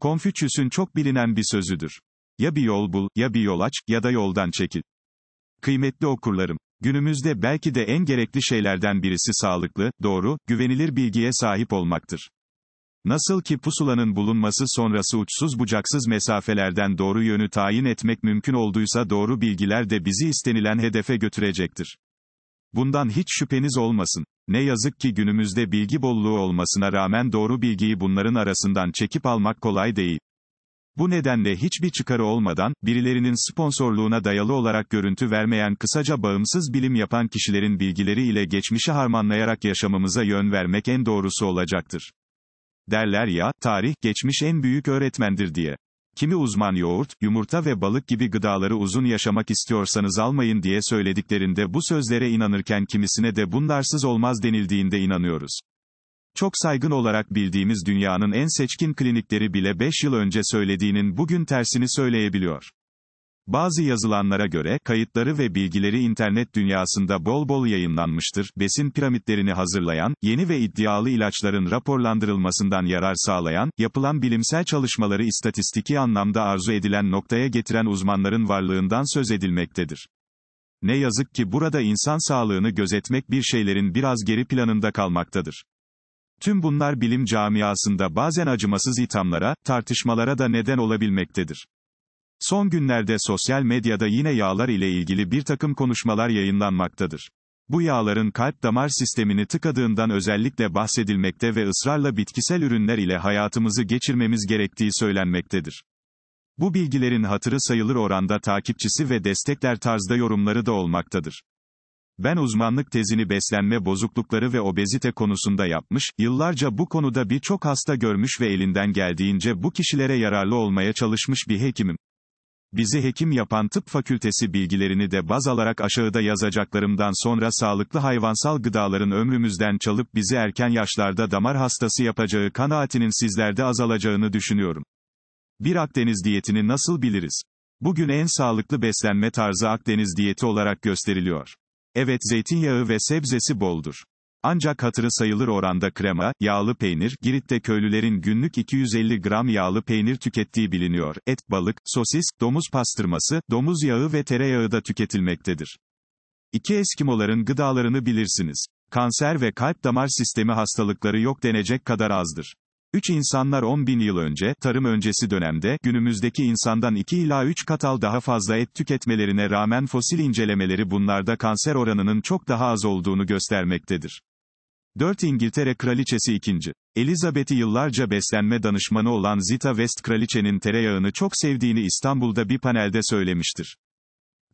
Konfüçyüs'ün çok bilinen bir sözüdür. Ya bir yol bul, ya bir yol aç, ya da yoldan çekil. Kıymetli okurlarım, günümüzde belki de en gerekli şeylerden birisi sağlıklı, doğru, güvenilir bilgiye sahip olmaktır. Nasıl ki pusulanın bulunması sonrası uçsuz bucaksız mesafelerden doğru yönü tayin etmek mümkün olduysa doğru bilgiler de bizi istenilen hedefe götürecektir. Bundan hiç şüpheniz olmasın. Ne yazık ki günümüzde bilgi bolluğu olmasına rağmen doğru bilgiyi bunların arasından çekip almak kolay değil. Bu nedenle hiçbir çıkarı olmadan, birilerinin sponsorluğuna dayalı olarak görüntü vermeyen kısaca bağımsız bilim yapan kişilerin bilgileri ile geçmişi harmanlayarak yaşamımıza yön vermek en doğrusu olacaktır. Derler ya, tarih, geçmiş en büyük öğretmendir diye. Kimi uzman yoğurt, yumurta ve balık gibi gıdaları uzun yaşamak istiyorsanız almayın diye söylediklerinde bu sözlere inanırken kimisine de bunlarsız olmaz denildiğinde inanıyoruz. Çok saygın olarak bildiğimiz dünyanın en seçkin klinikleri bile 5 yıl önce söylediğinin bugün tersini söyleyebiliyor. Bazı yazılanlara göre, kayıtları ve bilgileri internet dünyasında bol bol yayınlanmıştır, besin piramitlerini hazırlayan, yeni ve iddialı ilaçların raporlandırılmasından yarar sağlayan, yapılan bilimsel çalışmaları istatistiki anlamda arzu edilen noktaya getiren uzmanların varlığından söz edilmektedir. Ne yazık ki burada insan sağlığını gözetmek bir şeylerin biraz geri planında kalmaktadır. Tüm bunlar bilim camiasında bazen acımasız ithamlara, tartışmalara da neden olabilmektedir. Son günlerde sosyal medyada yine yağlar ile ilgili bir takım konuşmalar yayınlanmaktadır. Bu yağların kalp damar sistemini tıkadığından özellikle bahsedilmekte ve ısrarla bitkisel ürünler ile hayatımızı geçirmemiz gerektiği söylenmektedir. Bu bilgilerin hatırı sayılır oranda takipçisi ve destekler tarzda yorumları da olmaktadır. Ben uzmanlık tezini beslenme bozuklukları ve obezite konusunda yapmış, yıllarca bu konuda birçok hasta görmüş ve elinden geldiğince bu kişilere yararlı olmaya çalışmış bir hekimim. Bizi hekim yapan tıp fakültesi bilgilerini de baz alarak aşağıda yazacaklarımdan sonra sağlıklı hayvansal gıdaların ömrümüzden çalıp bizi erken yaşlarda damar hastası yapacağı kanaatinin sizlerde azalacağını düşünüyorum. Bir Akdeniz diyetini nasıl biliriz? Bugün en sağlıklı beslenme tarzı Akdeniz diyeti olarak gösteriliyor. Evet zeytinyağı ve sebzesi boldur. Ancak hatırı sayılır oranda krema, yağlı peynir, Girit'te köylülerin günlük 250 gram yağlı peynir tükettiği biliniyor. Et, balık, sosis, domuz pastırması, domuz yağı ve tereyağı da tüketilmektedir. İki Eskimoların gıdalarını bilirsiniz. Kanser ve kalp damar sistemi hastalıkları yok denecek kadar azdır. Üç insanlar 10 bin yıl önce, tarım öncesi dönemde, günümüzdeki insandan 2 ila 3 katal daha fazla et tüketmelerine rağmen fosil incelemeleri bunlarda kanser oranının çok daha az olduğunu göstermektedir. 4. İngiltere Kraliçesi 2. Elizabeth'i yıllarca beslenme danışmanı olan Zita West kraliçenin tereyağını çok sevdiğini İstanbul'da bir panelde söylemiştir.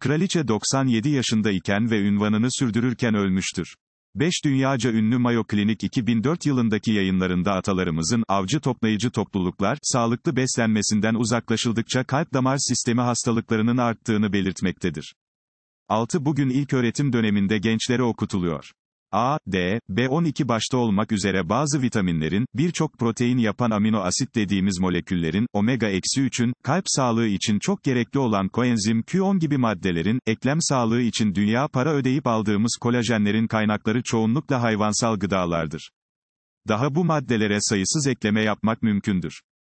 Kraliçe 97 yaşındayken ve ünvanını sürdürürken ölmüştür. 5 dünyaca ünlü Mayo Klinik 2004 yılındaki yayınlarında atalarımızın avcı toplayıcı topluluklar, sağlıklı beslenmesinden uzaklaşıldıkça kalp damar sistemi hastalıklarının arttığını belirtmektedir. 6. Bugün ilk öğretim döneminde gençlere okutuluyor. A, D, B12 başta olmak üzere bazı vitaminlerin, birçok protein yapan amino asit dediğimiz moleküllerin, omega-3'ün, kalp sağlığı için çok gerekli olan koenzim Q10 gibi maddelerin, eklem sağlığı için dünya para ödeyip aldığımız kolajenlerin kaynakları çoğunlukla hayvansal gıdalardır. Daha bu maddelere sayısız ekleme yapmak mümkündür.